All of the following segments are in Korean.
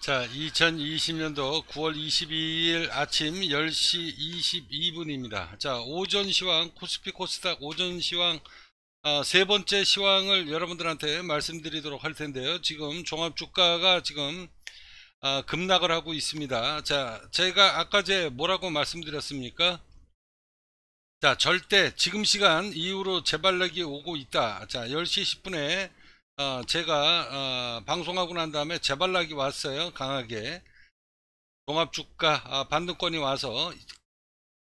자, 2020년도 9월 22일 아침 10시 22분입니다. 자, 오전 시황, 코스피 코스닥 오전 시황, 아, 세 번째 시황을 여러분들한테 말씀드리도록 할 텐데요. 지금 종합 주가가 지금 아, 급락을 하고 있습니다. 자, 제가 아까 제 뭐라고 말씀드렸습니까? 자, 절대 지금 시간 이후로 재발락이 오고 있다. 자, 10시 10분에 어, 제가 어, 방송하고 난 다음에 재발락이 왔어요 강하게 종합주가 아, 반등권이 와서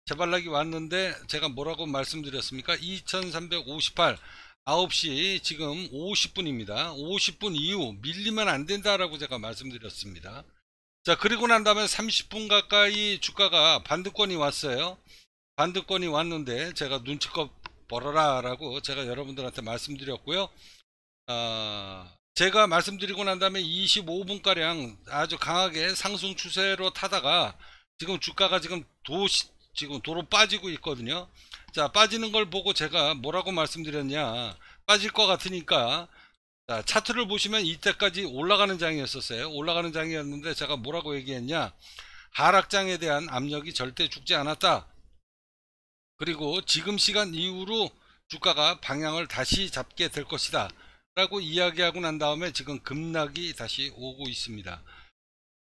재발락이 왔는데 제가 뭐라고 말씀드렸습니까 2358 9시 지금 50분입니다 50분 이후 밀리면 안 된다라고 제가 말씀드렸습니다 자 그리고 난 다음에 30분 가까이 주가가 반등권이 왔어요 반등권이 왔는데 제가 눈치껏 벌어라 라고 제가 여러분들한테 말씀드렸고요 어, 제가 말씀드리고 난 다음에 25분가량 아주 강하게 상승 추세로 타다가 지금 주가가 지금 도, 지금 도로 빠지고 있거든요. 자, 빠지는 걸 보고 제가 뭐라고 말씀드렸냐. 빠질 것 같으니까 자, 차트를 보시면 이때까지 올라가는 장이었었어요. 올라가는 장이었는데 제가 뭐라고 얘기했냐. 하락장에 대한 압력이 절대 죽지 않았다. 그리고 지금 시간 이후로 주가가 방향을 다시 잡게 될 것이다. 라고 이야기하고 난 다음에 지금 급락이 다시 오고 있습니다.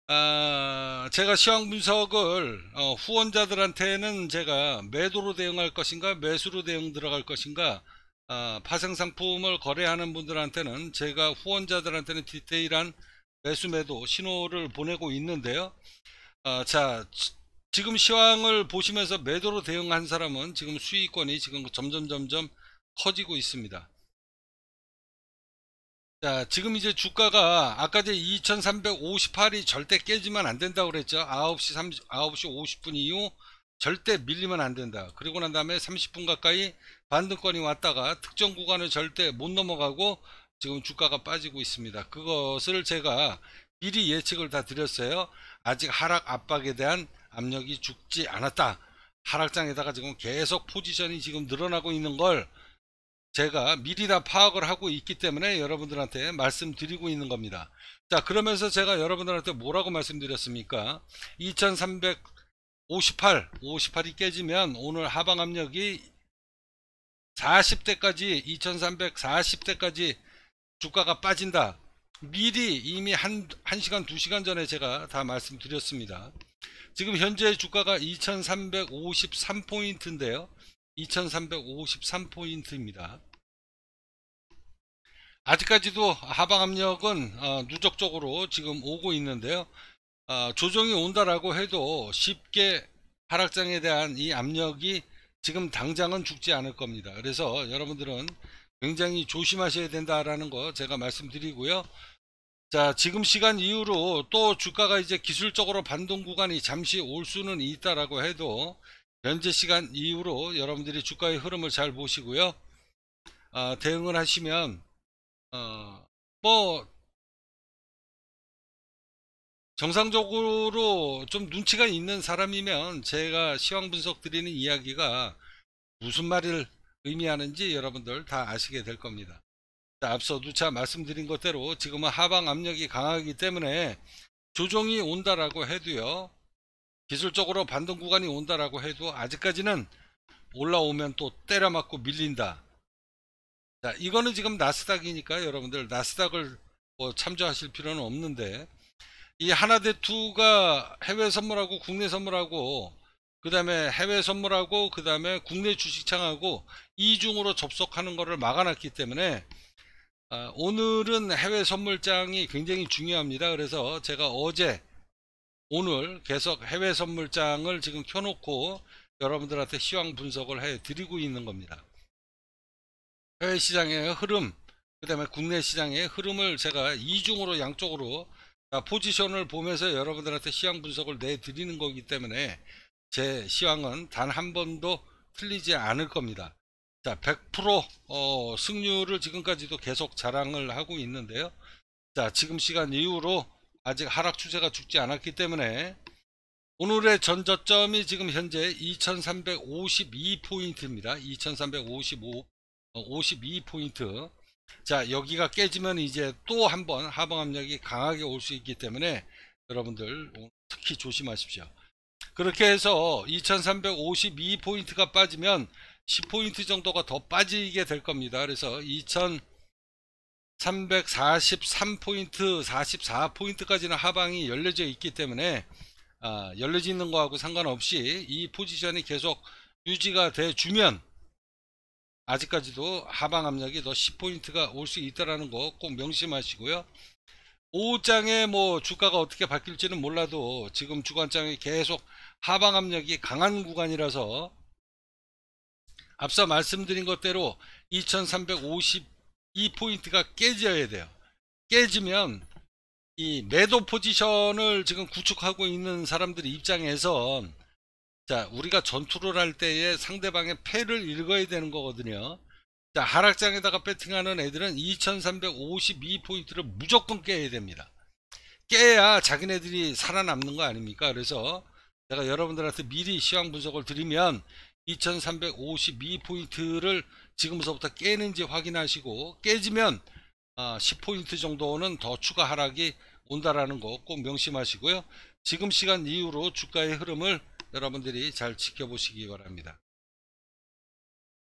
아, 제가 시황 분석을 어, 후원자들한테는 제가 매도로 대응할 것인가 매수로 대응 들어갈 것인가 아, 파생상품을 거래하는 분들한테는 제가 후원자들한테는 디테일한 매수 매도 신호를 보내고 있는데요. 아, 자 지금 시황을 보시면서 매도로 대응한 사람은 지금 수익권이 지금 점점 점점 커지고 있습니다. 자, 지금 이제 주가가 아까 제 2358이 절대 깨지면 안 된다고 그랬죠. 9시 30, 9시 50분 이후 절대 밀리면 안 된다. 그리고 난 다음에 30분 가까이 반등권이 왔다가 특정 구간을 절대 못 넘어가고 지금 주가가 빠지고 있습니다. 그것을 제가 미리 예측을 다 드렸어요. 아직 하락 압박에 대한 압력이 죽지 않았다. 하락장에다가 지금 계속 포지션이 지금 늘어나고 있는 걸 제가 미리 다 파악을 하고 있기 때문에 여러분들한테 말씀드리고 있는 겁니다. 자 그러면서 제가 여러분들한테 뭐라고 말씀드렸습니까? 2358, 58이 깨지면 오늘 하방 압력이 40대까지 2340대까지 주가가 빠진다. 미리 이미 한, 1시간, 2시간 전에 제가 다 말씀드렸습니다. 지금 현재 주가가 2353포인트인데요. 2353포인트입니다. 아직까지도 하방 압력은 어, 누적적으로 지금 오고 있는데요. 어, 조정이 온다라고 해도 쉽게 하락장에 대한 이 압력이 지금 당장은 죽지 않을 겁니다. 그래서 여러분들은 굉장히 조심하셔야 된다라는 거 제가 말씀드리고요. 자, 지금 시간 이후로 또 주가가 이제 기술적으로 반동 구간이 잠시 올 수는 있다라고 해도 현재 시간 이후로 여러분들이 주가의 흐름을 잘 보시고요. 어, 대응을 하시면 어, 뭐 정상적으로 좀 눈치가 있는 사람이면 제가 시황 분석 드리는 이야기가 무슨 말을 의미하는지 여러분들 다 아시게 될 겁니다. 앞서 누차 말씀드린 것대로 지금은 하방 압력이 강하기 때문에 조정이 온다라고 해도요. 기술적으로 반등 구간이 온다라고 해도 아직까지는 올라오면 또 때려맞고 밀린다. 자, 이거는 지금 나스닥이니까 여러분들 나스닥을 뭐 참조하실 필요는 없는데 이 하나대투가 해외 선물하고 국내 선물하고 그 다음에 해외 선물하고 그 다음에 국내 주식창하고 이중으로 접속하는 것을 막아놨기 때문에 아, 오늘은 해외 선물장이 굉장히 중요합니다. 그래서 제가 어제 오늘 계속 해외 선물장을 지금 켜놓고 여러분들한테 시황 분석을 해 드리고 있는 겁니다. 해외 시장의 흐름, 그 다음에 국내 시장의 흐름을 제가 이중으로 양쪽으로 포지션을 보면서 여러분들한테 시황 분석을 내 드리는 거기 때문에 제 시황은 단 한 번도 틀리지 않을 겁니다. 자, 100% 어, 승률을 지금까지도 계속 자랑을 하고 있는데요. 자, 지금 시간 이후로 아직 하락 추세가 죽지 않았기 때문에 오늘의 전저점이 지금 현재 2352포인트입니다. 2355 52포인트 자 여기가 깨지면 이제 또 한번 하방 압력이 강하게 올 수 있기 때문에 여러분들 특히 조심하십시오. 그렇게 해서 2352포인트가 빠지면 10포인트 정도가 더 빠지게 될 겁니다. 그래서 2000 343포인트, 44포인트까지는 하방이 열려져 있기 때문에 아, 열려져 있는 거하고 상관없이 이 포지션이 계속 유지가 돼 주면 아직까지도 하방 압력이 더 10포인트가 올 수 있다라는 거 꼭 명심하시고요. 오후장에 뭐 주가가 어떻게 바뀔지는 몰라도 지금 주간장이 계속 하방 압력이 강한 구간이라서 앞서 말씀드린 것대로 2350이 포인트가 깨져야 돼요. 깨지면 이 매도 포지션을 지금 구축하고 있는 사람들 입장에선 자 우리가 전투를 할 때에 상대방의 패를 읽어야 되는 거거든요. 자 하락장에다가 배팅하는 애들은 2352포인트를 무조건 깨야 됩니다. 깨야 자기네들이 살아남는 거 아닙니까? 그래서 제가 여러분들한테 미리 시황 분석을 드리면 2352포인트를 지금부터 서 깨는지 확인하시고 깨지면 10포인트 아, 정도는 더 추가 하락이 온다라는 거 꼭 명심하시고요. 지금 시간 이후로 주가의 흐름을 여러분들이 잘 지켜보시기 바랍니다.